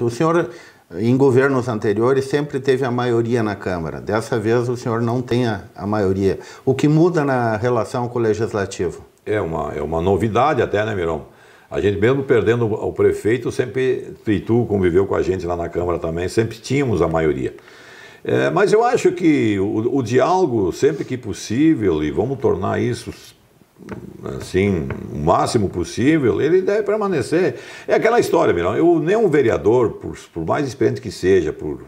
Então, o senhor, em governos anteriores, sempre teve a maioria na Câmara. Dessa vez, o senhor não tem a, a maioria. O que muda na relação com o Legislativo? É uma, é uma novidade até, né, Mirão? A gente, mesmo perdendo o prefeito, sempre, e tu conviveu com a gente lá na Câmara também, sempre tínhamos a maioria. É, mas eu acho que o, o diálogo, sempre que possível, e vamos tornar isso assim, o máximo possível, ele deve permanecer. É aquela história, Milão. Eu, nenhum vereador, por, por mais experiente que seja, por,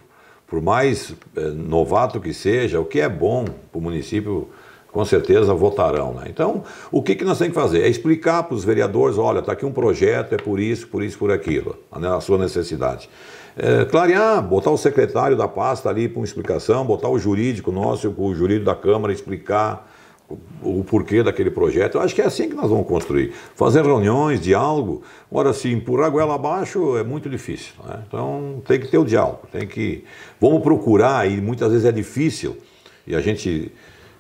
por mais é, novato que seja, o que é bom para o município, com certeza votarão. Né? Então, o que, que nós temos que fazer? É explicar para os vereadores, olha, está aqui um projeto, é por isso, por isso, por aquilo, né? a sua necessidade. É, clarear, botar o secretário da pasta ali para uma explicação, botar o jurídico nosso, o jurídico da Câmara explicar o porquê daquele projeto. Eu acho que é assim que nós vamos construir. Fazer reuniões, diálogo. Ora, se empurrar a goela abaixo é muito difícil. Né? Então tem que ter o diálogo, tem que. Vamos procurar, e muitas vezes é difícil, e a gente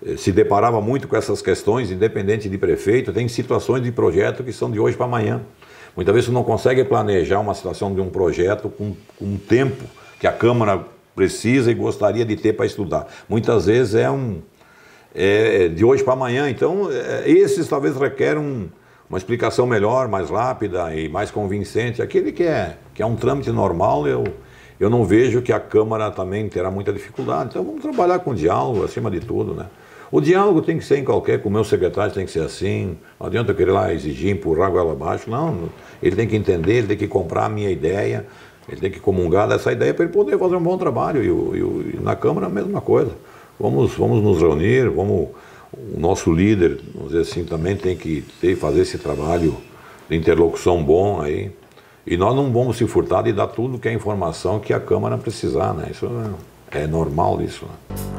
eh, se deparava muito com essas questões, independente de prefeito, tem situações de projeto que são de hoje para amanhã. Muitas vezes você não consegue planejar uma situação de um projeto com, com um tempo que a Câmara precisa e gostaria de ter para estudar. Muitas vezes é um é, é, de hoje para amanhã. Então, é, esses talvez requerem um, uma explicação melhor, mais rápida e mais convincente. Aquele que é, que é um trâmite normal, eu, eu não vejo que a Câmara também terá muita dificuldade. Então, vamos trabalhar com diálogo acima de tudo, né? O diálogo tem que ser em qualquer, com o meu secretário tem que ser assim. Não adianta eu querer lá exigir, empurrar a goela abaixo. Não, ele tem que entender, ele tem que comprar a minha ideia, ele tem que comungar dessa ideia para ele poder fazer um bom trabalho. E, e, e na Câmara, a mesma coisa vamos, vamos nos reunir, vamos, o nosso líder, vamos dizer assim, também tem que ter, fazer esse trabalho de interlocução bom aí. E nós não vamos se furtar de dar tudo que é informação que a Câmara precisar, né? Isso é, é normal isso, né?